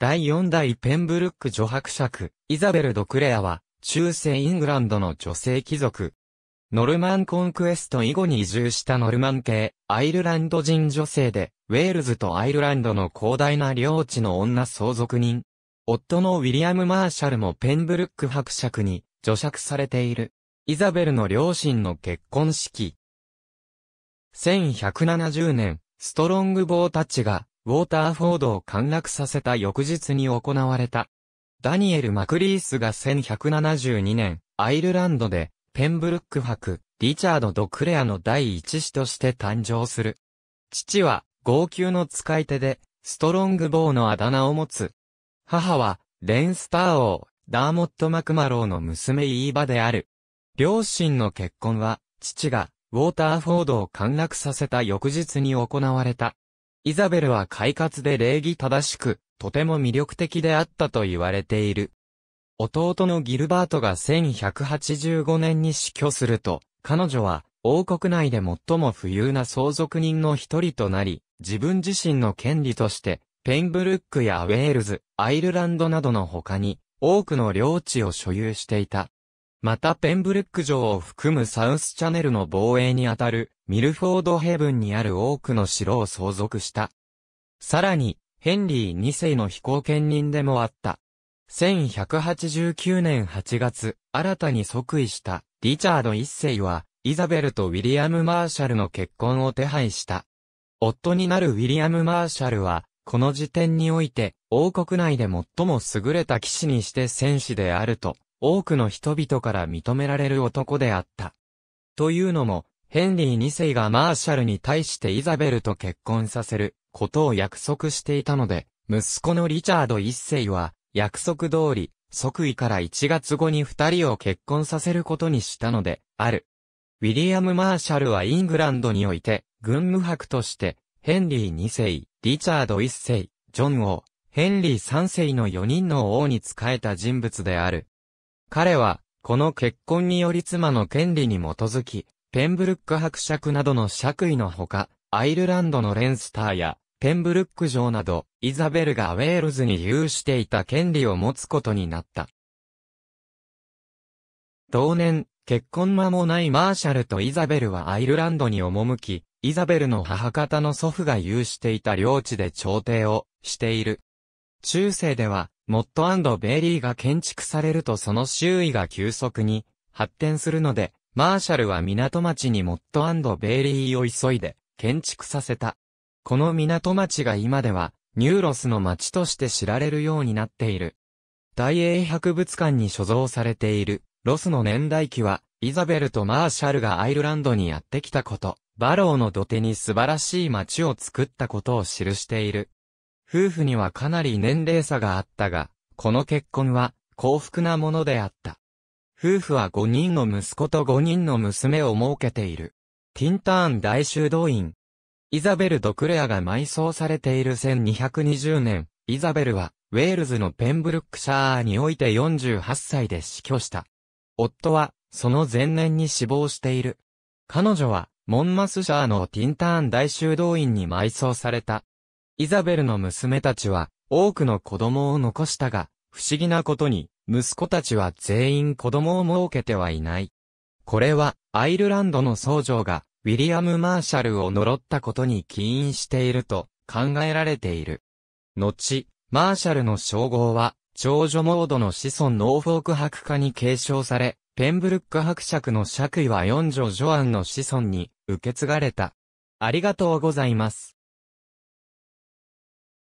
第4代ペンブルック女伯爵、イザベル・ドクレアは、中世イングランドの女性貴族。ノルマンコンクエスト以後に移住したノルマン系、アイルランド人女性で、ウェールズとアイルランドの広大な領地の女相続人。夫のウィリアム・マーシャルもペンブルック伯爵に、女爵されている。イザベルの両親の結婚式。1170年、ストロングボーたちがウォーターフォードを陥落させた翌日に行われた。ダニエル・マクリースが1172年、アイルランドで、ペンブルック博、リチャード・ドクレアの第一子として誕生する。父は、号泣の使い手で、ストロングボーのあだ名を持つ。母は、レンスター王、ダーモット・マクマローの娘イーバである。両親の結婚は、父が、ウォーターフォードを陥落させた翌日に行われた。イザベルは快活で礼儀正しく、とても魅力的であったと言われている。弟のギルバートが1185年に死去すると、彼女は王国内で最も富裕な相続人の一人となり、自分自身の権利として、ペンブルックやウェールズ、アイルランドなどの他に、多くの領地を所有していた。またペンブルック城を含むサウスチャネルの防衛にあたるミルフォードヘブンにある多くの城を相続した。さらに、ヘンリー2世の非公権人でもあった。1189年8月、新たに即位したリチャード1世は、イザベルとウィリアム・マーシャルの結婚を手配した。夫になるウィリアム・マーシャルは、この時点において、王国内で最も優れた騎士にして戦士であると多くの人々から認められる男であった。というのも、ヘンリー2世がマーシャルに対してイザベルと結婚させることを約束していたので、息子のリチャード1世は、約束通り、即位から1月後に二人を結婚させることにしたので、ある。ウィリアム・マーシャルはイングランドにおいて、軍務博として、ヘンリー2世、リチャード1世、ジョン王、ヘンリー3世の4人の王に仕えた人物である。彼は、この結婚により妻の権利に基づき、ペンブルック伯爵などの爵位のほか、アイルランドのレンスターや、ペンブルック城など、イザベルがウェールズに有していた権利を持つことになった。同年、結婚間もないマーシャルとイザベルはアイルランドに赴き、イザベルの母方の祖父が有していた領地で朝廷をしている。中世では、モッドベリーが建築されるとその周囲が急速に発展するので、マーシャルは港町にモッドベリーを急いで建築させた。この港町が今ではニューロスの町として知られるようになっている。大英博物館に所蔵されているロスの年代記は、イザベルとマーシャルがアイルランドにやってきたこと、バローの土手に素晴らしい街を作ったことを記している。夫婦にはかなり年齢差があったが、この結婚は幸福なものであった。夫婦は5人の息子と5人の娘を設けている。ティンターン大修道院。イザベル・ドクレアが埋葬されている1220年、イザベルは、ウェールズのペンブルックシャーにおいて48歳で死去した。夫は、その前年に死亡している。彼女は、モンマスシャーのティンターン大修道院に埋葬された。イザベルの娘たちは多くの子供を残したが、不思議なことに、息子たちは全員子供を設けてはいない。これは、アイルランドの僧侶が、ウィリアム・マーシャルを呪ったことに起因していると考えられている。後、マーシャルの称号は、長女モードの子孫ノーフォーク博家に継承され、ペンブルック伯爵の爵位は四女ジョアンの子孫に受け継がれた。ありがとうございます。